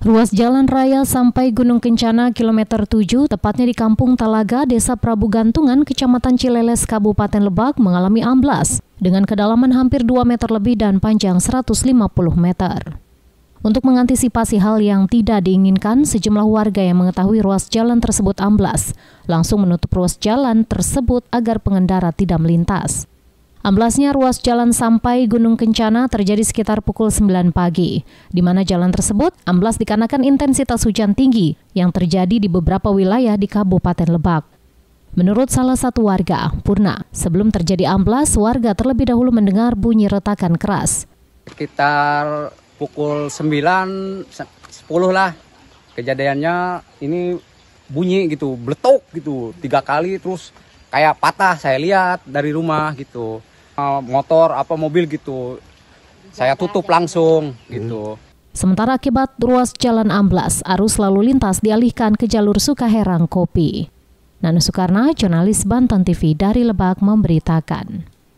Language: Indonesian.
Ruas jalan raya sampai Gunung Kencana kilometer 7 tepatnya di Kampung Talaga, Desa Prabu Gantungan, Kecamatan Cileles, Kabupaten Lebak mengalami amblas dengan kedalaman hampir 2 meter lebih dan panjang 150 meter. Untuk mengantisipasi hal yang tidak diinginkan, sejumlah warga yang mengetahui ruas jalan tersebut amblas langsung menutup ruas jalan tersebut agar pengendara tidak melintas. Amblasnya ruas jalan sampai Gunung Kencana terjadi sekitar pukul 9 pagi, di mana jalan tersebut amblas dikarenakan intensitas hujan tinggi yang terjadi di beberapa wilayah di Kabupaten Lebak. Menurut salah satu warga, Purna, sebelum terjadi amblas, warga terlebih dahulu mendengar bunyi retakan keras. Sekitar pukul 9, 10 lah, kejadiannya ini bunyi gitu, bletok gitu, tiga kali terus kayak patah saya lihat dari rumah gitu eh, motor apa mobil gitu saya tutup langsung gitu Sementara akibat ruas jalan amblas, arus lalu lintas dialihkan ke jalur Sukaherang Kopi. Nana Soekarno, jurnalis Banten TV dari Lebak memberitakan.